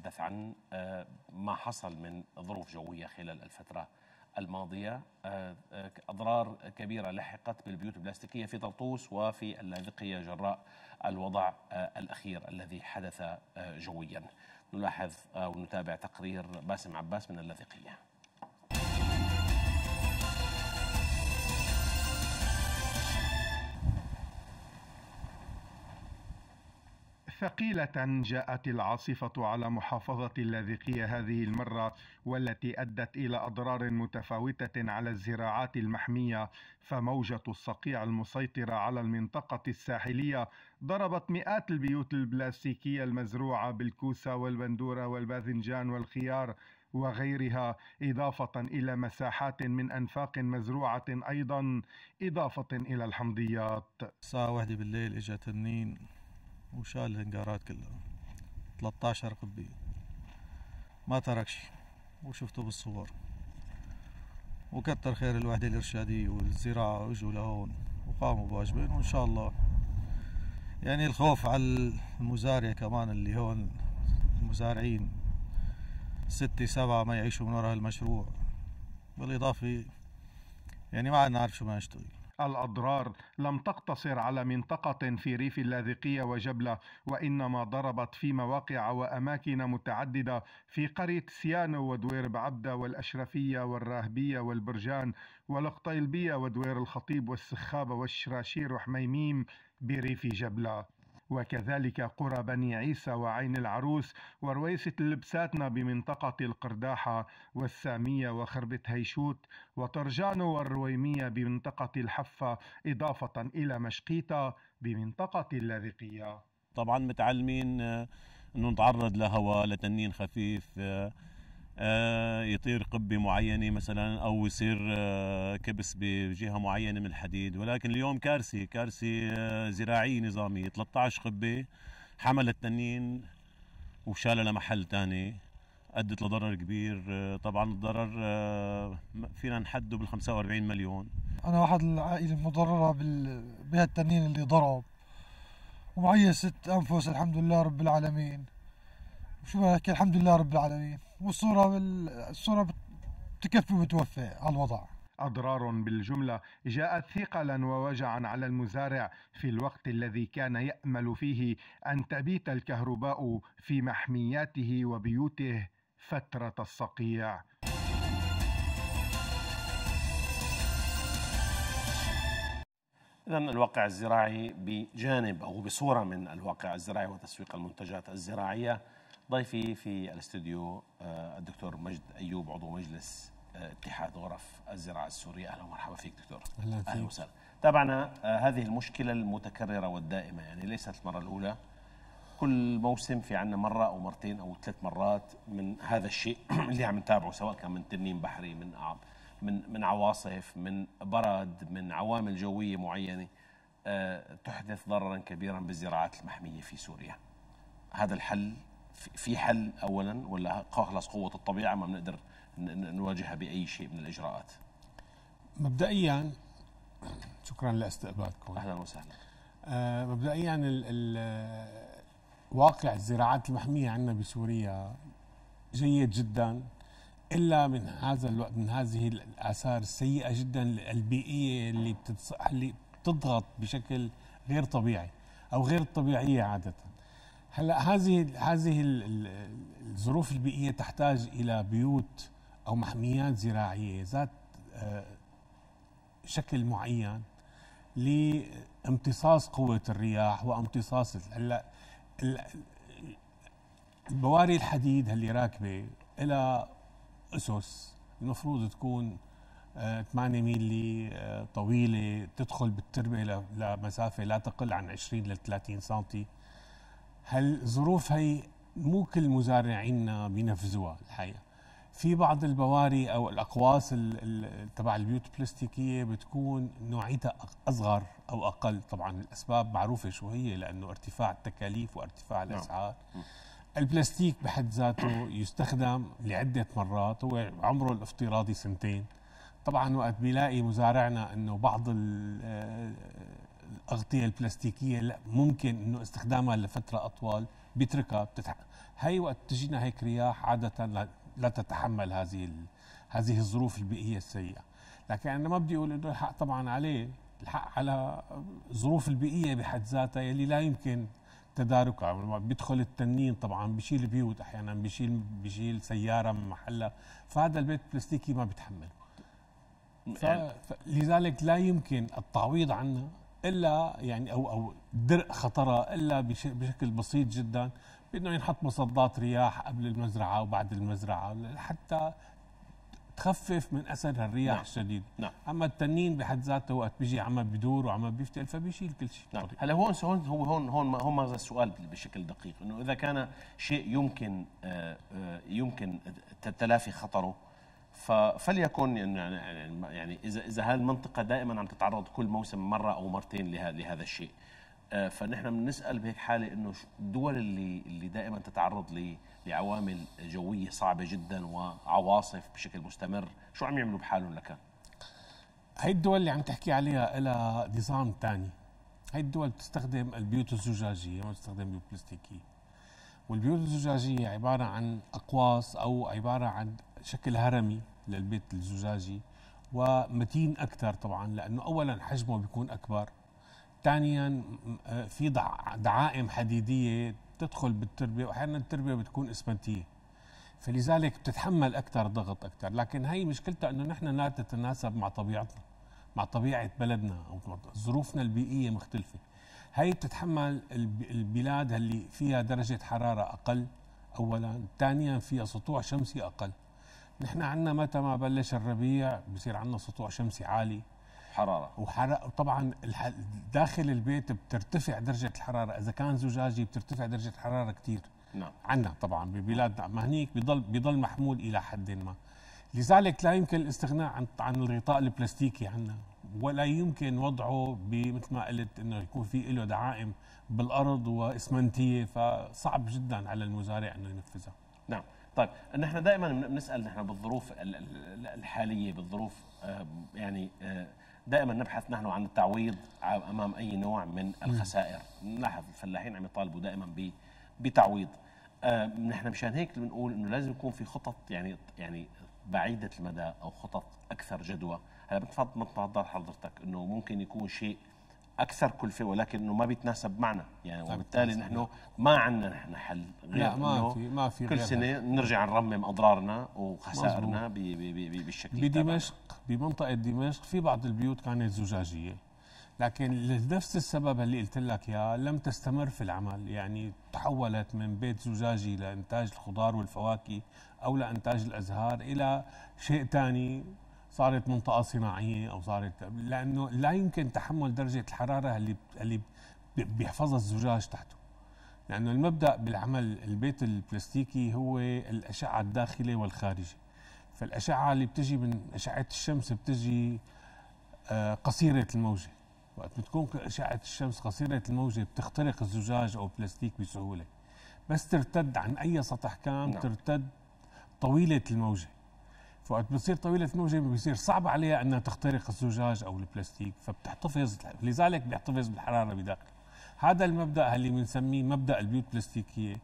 نتحدث عن آه، ما حصل من ظروف جوية خلال الفترة الماضية آه، آه، أضرار كبيرة لحقت بالبيوت البلاستيكية في طرطوس وفي اللاذقية جراء الوضع الأخير الذي حدث جويا نلاحظ ونتابع تقرير باسم عباس من اللاذقية ثقيلة جاءت العاصفة على محافظة اللاذقية هذه المرة والتي أدت إلى أضرار متفاوتة على الزراعات المحمية فموجة الصقيع المسيطرة على المنطقة الساحلية ضربت مئات البيوت البلاستيكية المزروعة بالكوسة والبندورة والباذنجان والخيار وغيرها إضافة إلى مساحات من أنفاق مزروعة أيضا إضافة إلى الحمضيات الساعة واحدة بالليل إجا تنين وشال الهنقارات كلها 13 قبية ما تركش وشفته بالصور وكتر خير الوحدة الإرشادية والزراعة اجوا لهون وقاموا بواجبين وإن شاء الله يعني الخوف على المزارع كمان اللي هون المزارعين ستة سبعة ما يعيشوا من وراء المشروع بالإضافة يعني ما عاد نعرف شو ما نشتغل الأضرار لم تقتصر على منطقة في ريف اللاذقية وجبلة وإنما ضربت في مواقع وأماكن متعددة في قرية سيانو ودوير بعبدة والأشرفية والراهبية والبرجان والقطيلبية ودوير الخطيب والسخابة والشراشير وحميميم بريف جبلة وكذلك قرى بني عيسى وعين العروس ورويسة البساتنا بمنطقة القرداحة والسامية وخربة هيشوت وترجانو والرويمية بمنطقة الحفة إضافة إلى مشقيطة بمنطقة اللاذقية طبعا متعلمين آه، أنه نتعرض لهواء لتنين خفيف آه، آه، يطير قبه معينه مثلا او يصير آه، كبس بجهه معينه من الحديد ولكن اليوم كارثه كارثه آه، زراعيه نظاميه 13 قبه حمل التنين وشالها لمحل ثاني ادت لضرر كبير طبعا الضرر فينا نحده بال 45 مليون انا واحد العائله المضرره بهالتنين اللي ضرب ومعي ست انفس الحمد لله رب العالمين شو بحكي الحمد لله رب العالمين والصورة الصورة تكفي وتوفي على الوضع أضرار بالجملة جاءت ثقلا ووجعا على المزارع في الوقت الذي كان يأمل فيه أن تبيت الكهرباء في محمياته وبيوته فترة الصقيع إذا الواقع الزراعي بجانب أو بصورة من الواقع الزراعي وتسويق المنتجات الزراعية ضيفي في الاستوديو آه، الدكتور مجد ايوب عضو مجلس آه، اتحاد غرف الزراعه السوريه اهلا ومرحبا فيك دكتور اهلا وسهلا تابعنا آه، هذه المشكله المتكرره والدائمه يعني ليست المره الاولى كل موسم في عندنا مره او مرتين او ثلاث مرات من هذا الشيء اللي عم نتابعه سواء كان من تنين بحري من من من عواصف من برد من عوامل جويه معينه تحدث ضررا كبيرا بالزراعات المحميه في سوريا هذا الحل في حل اولا ولا خلاص قوه الطبيعه ما بنقدر نواجهها باي شيء من الاجراءات؟ مبدئيا شكرا لاستقبالكم اهلا وسهلا آه، مبدئيا ال ال واقع الزراعات المحميه عندنا بسوريا جيد جدا الا من هذا الوقت من هذه الاثار السيئه جدا البيئيه اللي بتضغط بشكل غير طبيعي او غير طبيعيه عاده هلا هذه هذه الظروف البيئيه تحتاج الى بيوت او محميات زراعيه ذات آه، شكل معين لامتصاص قوه الرياح وامتصاص هلا البواري الحديد اللي راكبه لها اسس المفروض تكون 8 آه، ميلي آه، طويله تدخل بالتربه لمسافه لا تقل عن 20 ل 30 سم هالظروف هي مو كل مزارعينا بينفذوها الحقيقه في بعض البواري او الاقواس تبع البيوت البلاستيكيه بتكون نوعيتها اصغر او اقل طبعا الاسباب معروفه شو هي لانه ارتفاع التكاليف وارتفاع نعم. الاسعار البلاستيك بحد ذاته يستخدم لعده مرات هو عمره الافتراضي سنتين طبعا وقت بيلاقي مزارعنا انه بعض الاغطيه البلاستيكيه لا ممكن انه استخدامها لفتره اطول بيتركها بتتح... هي وقت تجينا هيك رياح عاده لا, لا تتحمل هذه ال... هذه الظروف البيئيه السيئه لكن انا ما بدي اقول انه الحق طبعا عليه الحق على الظروف البيئيه بحد ذاتها يلي لا يمكن تداركها بيدخل التنين طبعا بشيل بيوت احيانا بشيل بشيل سياره من محلها فهذا البيت البلاستيكي ما بيتحمله ف... لذلك لا يمكن التعويض عنها الا يعني او او درء خطرها الا بشكل بسيط جدا بانه ينحط مصدات رياح قبل المزرعه وبعد المزرعه حتى تخفف من اثر الرياح نعم. الشديد نعم. اما التنين بحد ذاته وقت بيجي عم بيدور وعم بيفتل فبيشيل كل شيء نعم. هلا هون هون هو هون هون هون هذا السؤال بشكل دقيق انه اذا كان شيء يمكن آآ آه، آآ آه، يمكن تلافي خطره فليكن يعني يعني اذا اذا هالمنطقه دائما عم تتعرض كل موسم مره او مرتين لهذا الشيء آه، فنحن بنسال بهيك حاله انه الدول اللي اللي دائما تتعرض لعوامل جويه صعبه جدا وعواصف بشكل مستمر شو عم يعملوا بحالهم لكان هاي الدول اللي عم تحكي عليها لها نظام ثاني هاي الدول بتستخدم البيوت الزجاجيه ما بتستخدم البيوت البلاستيكيه والبيوت الزجاجيه عباره عن اقواس او عباره عن شكل هرمي للبيت الزجاجي ومتين اكثر طبعا لانه اولا حجمه بيكون اكبر ثانيا آه، في دعائم حديديه تدخل بالتربه واحيانا التربه بتكون اسمنتيه فلذلك بتتحمل اكثر ضغط اكثر لكن هي مشكلتها انه نحن لا تتناسب مع طبيعتنا مع طبيعه بلدنا او ظروفنا البيئيه مختلفه هي بتتحمل البلاد اللي فيها درجه حراره اقل اولا ثانيا فيها سطوع شمسي اقل نحن عندنا متى ما بلش الربيع بصير عندنا سطوع شمسي عالي حراره وحرق وطبعا داخل البيت بترتفع درجه الحراره اذا كان زجاجي بترتفع درجه الحراره كثير نعم عندنا طبعا ببلادنا ما هنيك بضل بضل محمول الى حد ما لذلك لا يمكن الاستغناء عن عن الغطاء البلاستيكي عندنا ولا يمكن وضعه مثل ما قلت انه يكون في له دعائم بالارض واسمنتيه فصعب جدا على المزارع انه ينفذها نعم طيب نحن دائما بنسال نحن بالظروف الحاليه بالظروف آه، يعني آه، دائما نبحث نحن عن التعويض امام اي نوع من الخسائر نلاحظ الفلاحين عم يطالبوا دائما بتعويض آه، نحن مشان هيك بنقول انه لازم يكون في خطط يعني يعني بعيده المدى او خطط اكثر جدوى هلا بتفضل حضرتك انه ممكن يكون شيء اكثر كلفه ولكنه ما بيتناسب معنا يعني طيب، وبالتالي طيب، نحن طيب. ما عندنا نحن حل غير لا ما في ما في كل سنه بنرجع نرمم اضرارنا وخسائرنا بي بي بالشكل بدمشق بمنطقه دمشق في بعض البيوت كانت زجاجيه لكن لنفس السبب اللي قلت لك اياه لم تستمر في العمل يعني تحولت من بيت زجاجي لانتاج الخضار والفواكه او لانتاج الازهار الى شيء ثاني صارت منطقه صناعيه او صارت لانه لا يمكن تحمل درجه الحراره اللي اللي بيحفظها الزجاج تحته لانه المبدا بالعمل البيت البلاستيكي هو الاشعه الداخله والخارجه فالاشعه اللي بتجي من اشعه الشمس بتجي آه، قصيره الموجه وقت بتكون اشعه الشمس قصيره الموجه بتخترق الزجاج او البلاستيك بسهوله بس ترتد عن اي سطح كام نعم. ترتد طويله الموجه فوقت بتصير طويله الموجه بيصير صعب عليها انها تخترق الزجاج او البلاستيك فبتحتفظ لذلك بيحتفظ بالحراره بداخله هذا المبدا اللي بنسميه مبدا البيوت البلاستيكيه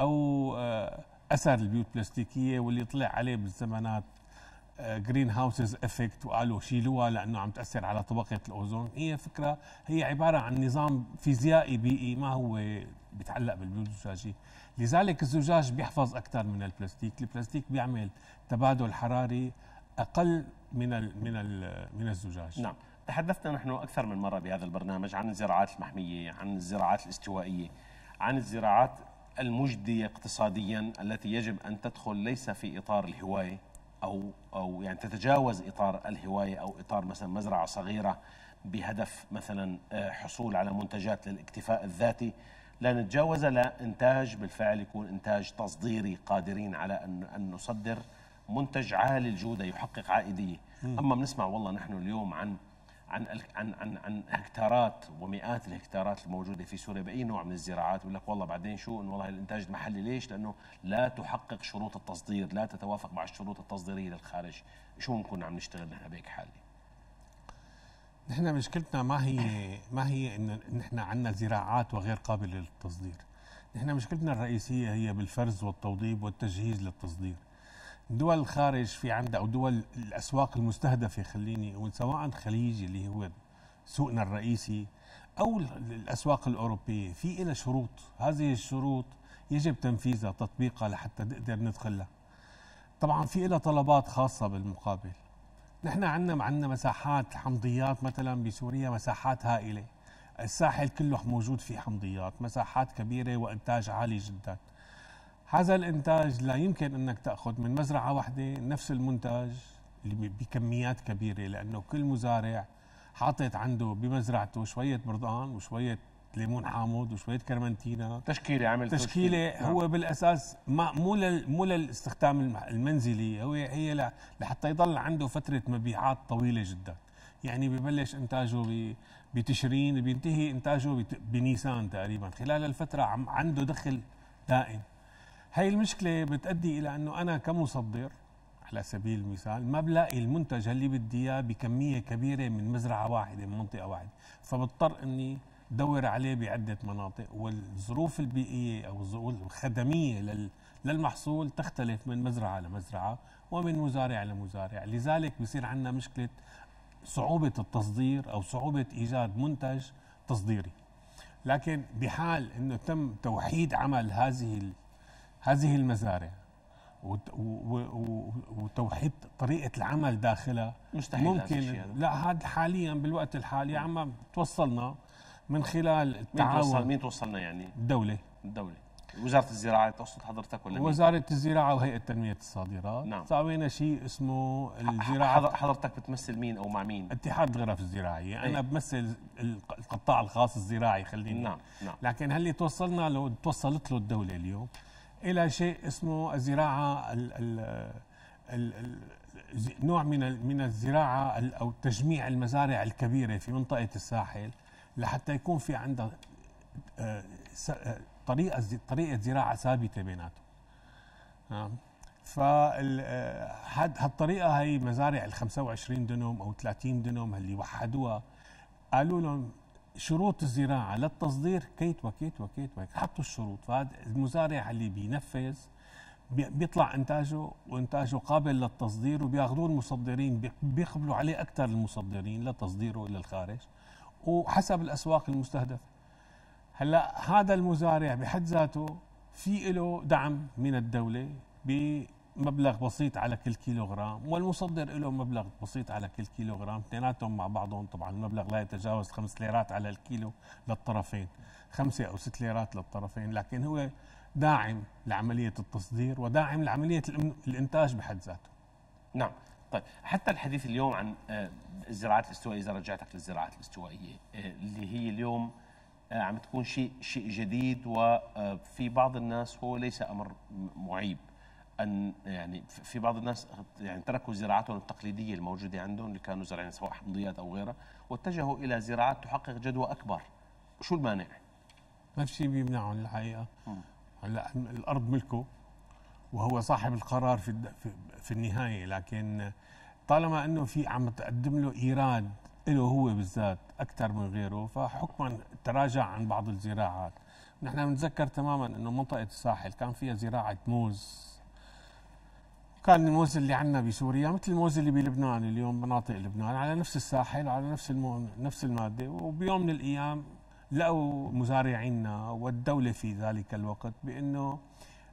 او آه، اثر البيوت البلاستيكيه واللي طلع عليه بالزمانات جرين هاوسز افكت وقالوا شيلوها لانه عم تاثر على طبقه الاوزون هي فكره هي عباره عن نظام فيزيائي بيئي ما هو بيتعلق بالبيوت الزجاجي لذلك الزجاج بيحفظ اكثر من البلاستيك البلاستيك بيعمل تبادل حراري اقل من الـ من الـ من الزجاج نعم تحدثنا نحن اكثر من مره بهذا البرنامج عن الزراعات المحميه عن الزراعات الاستوائيه عن الزراعات المجديه اقتصاديا التي يجب ان تدخل ليس في اطار الهوايه او او يعني تتجاوز اطار الهوايه او اطار مثلا مزرعه صغيره بهدف مثلا آه، حصول على منتجات للاكتفاء الذاتي لا نتجاوز لا انتاج بالفعل يكون انتاج تصديري قادرين على ان ان نصدر منتج عالي الجوده يحقق عائديه اما بنسمع والله نحن اليوم عن عن عن عن عن هكتارات ومئات الهكتارات الموجوده في سوريا باي نوع من الزراعات بيقول لك والله بعدين شو انه والله الانتاج المحلي ليش؟ لانه لا تحقق شروط التصدير، لا تتوافق مع الشروط التصديريه للخارج، شو بنكون عم نشتغل نحن بهيك حاله؟ نحن مشكلتنا ما هي ما هي ان نحن عندنا زراعات وغير قابله للتصدير. نحن مشكلتنا الرئيسيه هي بالفرز والتوضيب والتجهيز للتصدير. دول الخارج في عندها او دول الاسواق المستهدفه خليني اقول سواء الخليج اللي هو سوقنا الرئيسي او الاسواق الاوروبيه في لها شروط هذه الشروط يجب تنفيذها تطبيقها لحتى نقدر ندخلها طبعا في لها طلبات خاصه بالمقابل نحن عندنا عندنا مساحات حمضيات مثلا بسوريا مساحات هائله الساحل كله موجود فيه حمضيات مساحات كبيره وانتاج عالي جدا هذا الانتاج لا يمكن انك تاخذ من مزرعه واحده نفس المنتج اللي بكميات كبيره لانه كل مزارع حاطط عنده بمزرعته شويه بردقان وشويه ليمون حامض وشويه كرمنتينا تشكيله عمل تشكيله تشكيل. نعم. هو بالاساس ما مو لل مو للاستخدام المنزلي هو هي لحتى يضل عنده فتره مبيعات طويله جدا يعني ببلش انتاجه بتشرين بينتهي انتاجه بنيسان تقريبا خلال الفتره عم عنده دخل دائم هاي المشكلة بتأدي إلى أنه أنا كمصدر على سبيل المثال ما بلاقي المنتج اللي بدي اياه بكميه كبيره من مزرعه واحده من منطقه واحده فبضطر اني دور عليه بعده مناطق والظروف البيئيه او الظروف الخدميه للمحصول تختلف من مزرعه لمزرعه ومن مزارع لمزارع لذلك بصير عندنا مشكله صعوبه التصدير او صعوبه ايجاد منتج تصديري لكن بحال انه تم توحيد عمل هذه هذه المزارع وتوحيد طريقه العمل داخلها مستحيل ممكن لا هذا حاليا بالوقت الحالي عم توصلنا من خلال التعاون مين توصل مين توصلنا يعني؟ الدوله الدوله وزاره الزراعه تقصد حضرتك ولا وزاره الزراعه وهيئه تنميه الصادرات نعم سوينا شيء اسمه الزراعه حضرتك بتمثل مين او مع مين؟ اتحاد الغرف الزراعيه، انا إيه. بمثل القطاع الخاص الزراعي خليني نعم نعم لكن هل توصلنا لو توصلت له الدوله اليوم الى شيء اسمه الزراعه الـ الـ الـ نوع من من الزراعه او تجميع المزارع الكبيره في منطقه الساحل لحتى يكون في عندها آه، آه، طريقه طريقه زراعه ثابته بيناتهم نعم آه، هالطريقه هي مزارع ال 25 دنم او 30 دنم اللي وحدوها قالوا لهم شروط الزراعة للتصدير كيت وكيت وكيت وكيت حطوا الشروط فهذا المزارع اللي بينفذ بيطلع انتاجه وانتاجه قابل للتصدير وبياخذوه المصدرين بيقبلوا عليه اكثر المصدرين لتصديره للخارج وحسب الاسواق المستهدفه هلا هذا المزارع بحد ذاته في له دعم من الدوله مبلغ بسيط على كل كيلوغرام والمصدر له مبلغ بسيط على كل كيلوغرام اثنيناتهم مع بعضهم طبعا المبلغ لا يتجاوز خمس ليرات على الكيلو للطرفين خمسة أو ست ليرات للطرفين لكن هو داعم لعملية التصدير وداعم لعملية الإنتاج بحد ذاته نعم طيب حتى الحديث اليوم عن آه، الزراعات الاستوائيه اذا رجعتك للزراعات الاستوائيه آه، اللي هي اليوم آه، عم تكون شيء شيء جديد وفي بعض الناس هو ليس امر معيب ان يعني في بعض الناس يعني تركوا زراعتهم التقليديه الموجوده عندهم اللي كانوا زارعين سواء حمضيات او غيرها واتجهوا الى زراعات تحقق جدوى اكبر شو المانع ما في شيء بيمنعهم الحقيقه هلا الارض ملكه وهو صاحب القرار في في النهايه لكن طالما انه في عم تقدم له ايراد له هو بالذات اكثر من غيره فحكما تراجع عن بعض الزراعات نحن بنتذكر تماما انه منطقه الساحل كان فيها زراعه موز كان الموز اللي عندنا بسوريا مثل الموز اللي بلبنان اليوم مناطق لبنان على نفس الساحل وعلى نفس المو... نفس الماده وبيوم من الايام لقوا مزارعينا والدوله في ذلك الوقت بانه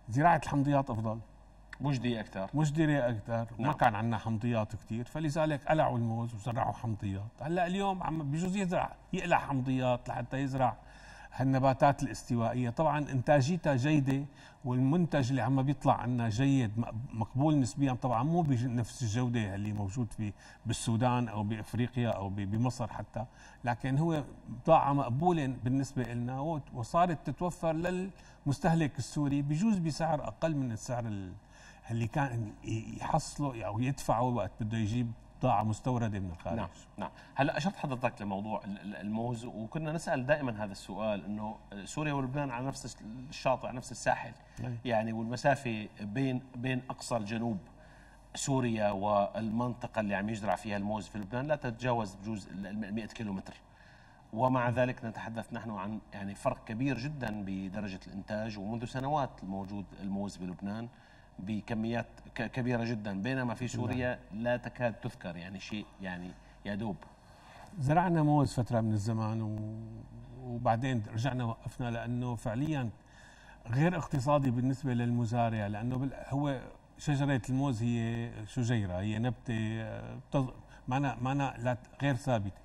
زراعه الحمضيات افضل مجدية أكثر مجدية أكثر نعم. ما كان عندنا حمضيات كثير فلذلك قلعوا الموز وزرعوا حمضيات هلا اليوم عم بجوز يزرع يقلع حمضيات لحتى يزرع هالنباتات الاستوائية طبعا إنتاجيتها جيدة والمنتج اللي عم بيطلع عنا جيد مقبول نسبيا طبعا مو بنفس الجودة اللي موجود في بالسودان أو بإفريقيا أو بمصر حتى لكن هو بضاعة مقبولة بالنسبة لنا وصارت تتوفر للمستهلك السوري بجوز بسعر أقل من السعر اللي كان يحصله أو يدفعه وقت بده يجيب طاعة مستوردة من الخارج نعم نعم هلا أشرت حضرتك لموضوع الموز وكنا نسأل دائما هذا السؤال إنه سوريا ولبنان على نفس الشاطئ على نفس الساحل أي. يعني والمسافة بين بين أقصى الجنوب سوريا والمنطقة اللي عم يزرع فيها الموز في لبنان لا تتجاوز بجوز ال 100 كيلومتر ومع ذلك نتحدث نحن عن يعني فرق كبير جدا بدرجة الإنتاج ومنذ سنوات موجود الموز بلبنان بكميات كبيره جدا بينما في سوريا لا تكاد تذكر يعني شيء يعني يدوب زرعنا موز فتره من الزمان و... وبعدين رجعنا وقفنا لانه فعليا غير اقتصادي بالنسبه للمزارع لانه هو شجره الموز هي شجيره هي نبته ما أنا لا غير ثابته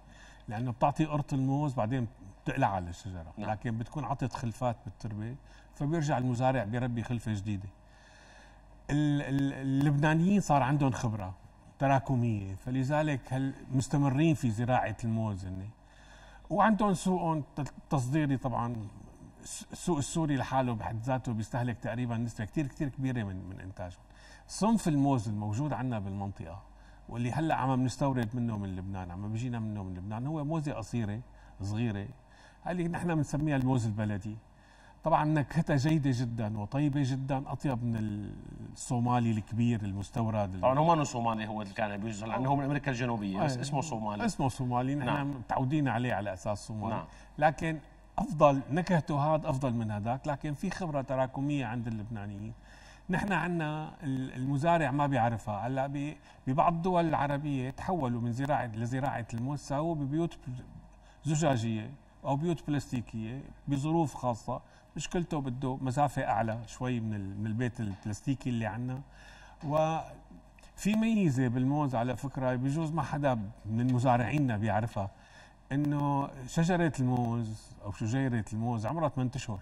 لانه بتعطي قرط الموز بعدين بتقلع على الشجره نعم. لكن بتكون عطت خلفات بالتربه فبيرجع المزارع بيربي خلفه جديده اللبنانيين صار عندهم خبره تراكميه فلذلك هل مستمرين في زراعه الموز هن وعندهم سوقهم تصديري طبعا السوق السوري لحاله بحد ذاته بيستهلك تقريبا نسبه كثير كثير كبيره من من انتاجهم صنف الموز الموجود عندنا بالمنطقه واللي هلا عم نستورد منه من لبنان عم بيجينا منه من لبنان هو موزه قصيره صغيره اللي نحن بنسميها الموز البلدي طبعا نكهتها جيده جدا وطيبه جدا اطيب من الصومالي الكبير المستورد طبعا هو مانو صومالي هو اللي كان بيوصل لانه هو من امريكا الجنوبيه بس اسمه صومالي اسمه صومالي نحن نعم. متعودين عليه على اساس صومالي نعم. لكن افضل نكهته هذا افضل من هذاك لكن في خبره تراكميه عند اللبنانيين نحن عندنا المزارع ما بيعرفها هلا ببعض الدول العربيه تحولوا من زراعه لزراعه الموز وببيوت ببيوت زجاجيه او بيوت بلاستيكيه بظروف خاصه مشكلته بده مسافه اعلى شوي من من البيت البلاستيكي اللي عندنا و في ميزه بالموز على فكره بجوز ما حدا من مزارعينا بيعرفها انه شجره الموز او شجيره الموز عمرها 8 اشهر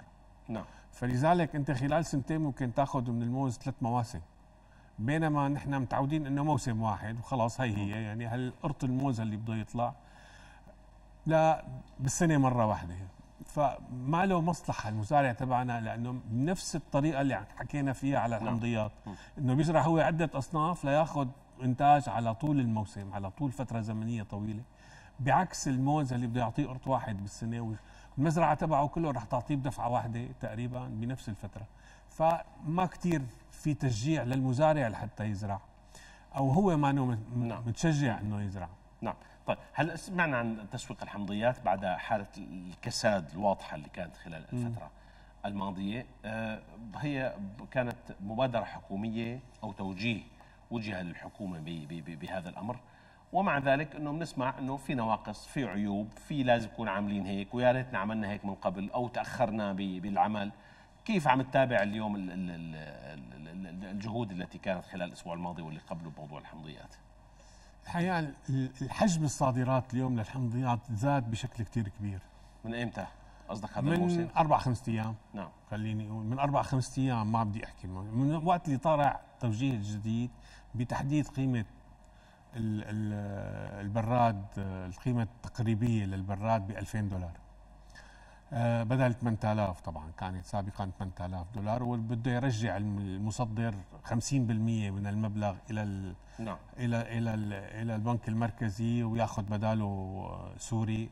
نعم فلذلك انت خلال سنتين ممكن تاخذ من الموز ثلاث مواسم بينما نحن متعودين انه موسم واحد وخلاص هي هي يعني هالقرط الموز اللي بده يطلع لا بالسنه مره واحده فما له مصلحه المزارع تبعنا لانه بنفس الطريقه اللي حكينا فيها على نعم. الحمضيات انه بيزرع هو عده اصناف لياخذ انتاج على طول الموسم على طول فتره زمنيه طويله بعكس الموز اللي بده يعطيه قرط واحد بالسنه والمزرعه تبعه كله رح تعطيه بدفعه واحده تقريبا بنفس الفتره فما كتير في تشجيع للمزارع لحتى يزرع او هو ما نعم. متشجع انه يزرع نعم طيب هلا سمعنا عن تسويق الحمضيات بعد حاله الكساد الواضحه اللي كانت خلال الفتره م. الماضيه آه، هي كانت مبادره حكوميه او توجيه وجه للحكومه بهذا الامر ومع ذلك انه بنسمع انه في نواقص في عيوب في لازم نكون عاملين هيك ويا ريتنا عملنا هيك من قبل او تاخرنا بالعمل كيف عم تتابع اليوم الجهود التي كانت خلال الاسبوع الماضي واللي قبله بموضوع الحمضيات الحقيقه الحجم الصادرات اليوم للحمضيات زاد بشكل كثير كبير من امتى؟ قصدك هذا من الموسم؟ من اربع خمس ايام نعم خليني اقول من اربع خمس ايام ما بدي احكي من وقت اللي طالع التوجيه الجديد بتحديد قيمه البراد القيمه التقريبيه للبراد ب 2000 دولار آه، بدل 8000 طبعا كانت سابقا 8000 دولار وبده يرجع المصدر 50% من المبلغ الى نعم. الى الى الى البنك المركزي وياخذ بداله سوري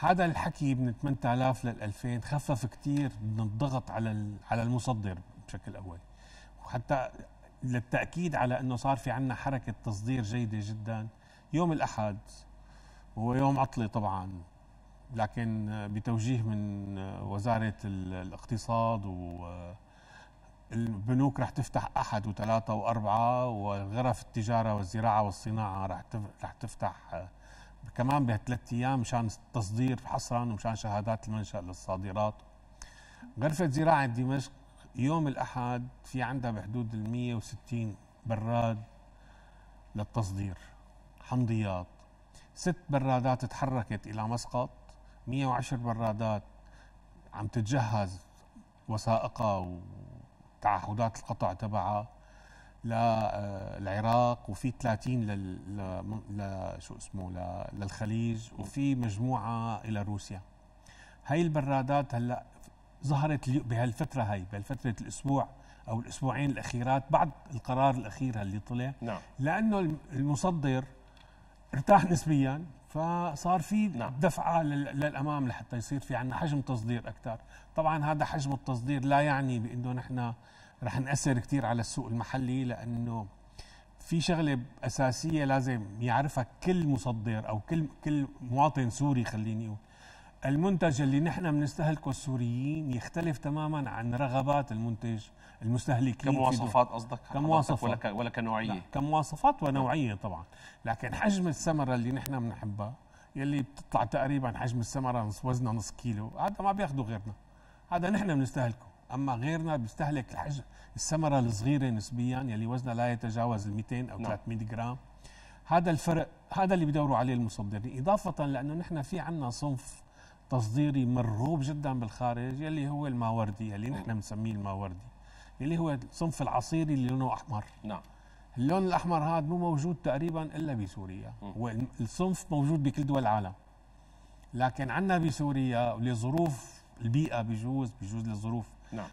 هذا الحكي من 8000 لل 2000 خفف كثير من الضغط على على المصدر بشكل اول وحتى للتاكيد على انه صار في عندنا حركه تصدير جيده جدا يوم الاحد هو يوم عطله طبعا لكن بتوجيه من وزاره الاقتصاد و البنوك رح تفتح احد وثلاثه واربعه وغرف التجاره والزراعه والصناعه رح رح تفتح كمان بهالثلاث ايام مشان تصدير حصرا ومشان شهادات المنشا للصادرات غرفه زراعه دمشق يوم الاحد في عندها بحدود ال 160 براد للتصدير حمضيات ست برادات تحركت الى مسقط 110 برادات عم تتجهز وثائقها وتعهدات القطع تبعها للعراق آه، وفي 30 لل ل... شو اسمه ل... للخليج وفي مجموعه الى روسيا هاي البرادات هلا ظهرت بهالفتره هاي بهالفتره الاسبوع او الاسبوعين الاخيرات بعد القرار الاخير اللي طلع نعم. لانه المصدر ارتاح نسبيا فصار في نعم. دفعه للامام لحتى يصير في عندنا حجم تصدير اكثر طبعا هذا حجم التصدير لا يعني بانه نحن رح ناثر كثير على السوق المحلي لانه في شغله اساسيه لازم يعرفها كل مصدر او كل كل مواطن سوري خليني اقول المنتج اللي نحن بنستهلكه السوريين يختلف تماما عن رغبات المنتج المستهلكين كمواصفات قصدك كمواصفات ولا ك... ولا كنوعيه لا. كمواصفات ونوعيه طبعا لكن حجم الثمره اللي نحن بنحبها يلي بتطلع تقريبا حجم الثمره نص وزنها نص كيلو هذا ما بياخده غيرنا هذا نحن بنستهلكه اما غيرنا بيستهلك الحجم الثمره الصغيره نسبيا يلي وزنها لا يتجاوز ال 200 او 300 نعم. جرام هذا الفرق هذا اللي بدوروا عليه المصدرين اضافه لانه نحن في عندنا صنف تصديري مرغوب جدا بالخارج يلي هو الماوردي يلي نحن بنسميه الماوردي اللي هو الصنف العصيري اللي لونه احمر نعم اللون الاحمر هذا مو موجود تقريبا الا بسوريا والصنف موجود بكل دول العالم لكن عندنا بسوريا لظروف البيئه بجوز بجوز لظروف نعم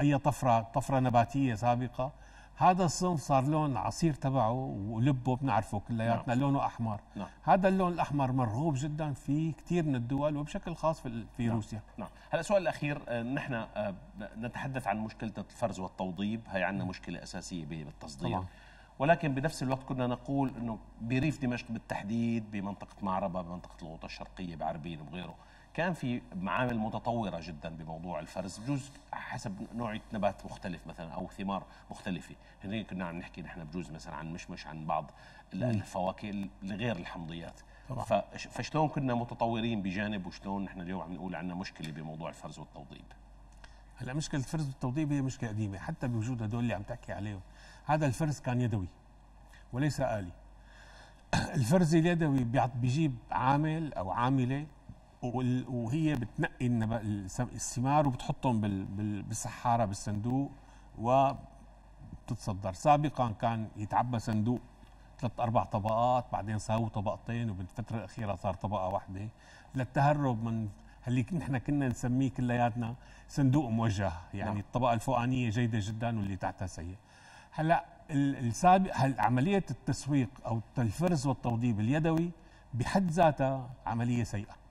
اي طفره طفره نباتيه سابقه هذا الصنف صار لون عصير تبعه ولبه بنعرفه كلياتنا نعم. لونه احمر نعم. هذا اللون الاحمر مرغوب جدا في كثير من الدول وبشكل خاص في في نعم. روسيا نعم هلا السؤال الاخير آه، نحن آه، نتحدث عن مشكله الفرز والتوضيب هي عندنا نعم. مشكله اساسيه بالتصدير طبعا. ولكن بنفس الوقت كنا نقول انه بريف دمشق بالتحديد بمنطقه معربه بمنطقه الغوطه الشرقيه بعربين وغيره كان في معامل متطوره جدا بموضوع الفرز بجوز حسب نوع نبات مختلف مثلا او ثمار مختلفه هنا كنا عم نحكي نحن بجوز مثلا عن مشمش عن بعض الفواكه غير الحمضيات فشلون كنا متطورين بجانب وشلون نحن اليوم عم نقول عندنا مشكله بموضوع الفرز والتوضيب هلا مشكله الفرز والتوضيب هي مشكله قديمه حتى بوجود هدول اللي عم تحكي عليهم هذا الفرز كان يدوي وليس الي الفرز اليدوي بيجيب عامل او عامله وهي بتنقي الثمار وبتحطهم بالسحاره بالصندوق وبتتصدر سابقا كان يتعبى صندوق ثلاث اربع طبقات بعدين ساووا طبقتين وبالفتره الاخيره صار طبقه واحده للتهرب من اللي نحن كنا نسميه كلياتنا صندوق موجه يعني نعم. الطبقه الفوقانيه جيده جدا واللي تحتها سيء هلا السابق هل عمليه التسويق او الفرز والتوضيب اليدوي بحد ذاتها عمليه سيئه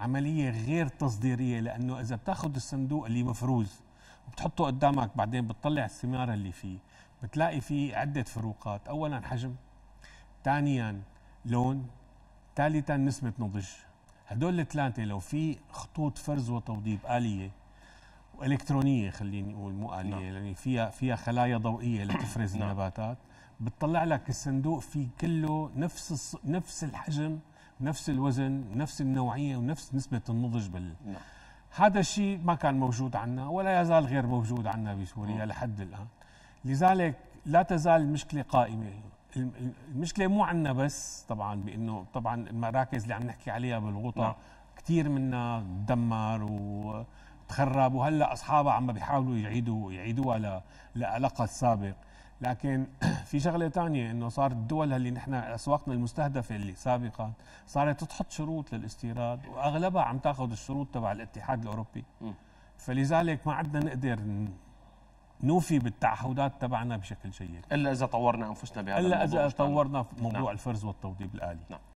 عمليه غير تصديريه لانه اذا بتاخذ الصندوق اللي مفروز وبتحطه قدامك بعدين بتطلع الثمارة اللي فيه بتلاقي فيه عده فروقات اولا حجم ثانيا لون ثالثا نسبه نضج هدول الثلاثه لو في خطوط فرز وتوضيب اليه والكترونيه خليني اقول مو اليه نعم. يعني فيها فيها خلايا ضوئيه لتفرز نعم. النباتات بتطلع لك الصندوق فيه كله نفس نفس الحجم نفس الوزن نفس النوعيه ونفس نسبه النضج بال نعم. هذا الشيء ما كان موجود عندنا ولا يزال غير موجود عندنا بسوريا نعم. لحد الان لذلك لا تزال المشكله قائمه المشكله مو عندنا بس طبعا بانه طبعا المراكز اللي عم نحكي عليها بالغوطه نعم. كثير منها تدمر وتخرب وهلا اصحابها عم بيحاولوا يعيدوا يعيدوها لألقها السابق لكن في شغله ثانيه انه صار الدول اللي نحن اسواقنا المستهدفه اللي سابقا صارت تحط شروط للاستيراد واغلبها عم تاخذ الشروط تبع الاتحاد الاوروبي فلذلك ما عدنا نقدر نوفي بالتعهدات تبعنا بشكل جيد الا اذا طورنا انفسنا بهذا الا اذا طورنا موضوع نعم. الفرز والتوضيب الالي نعم.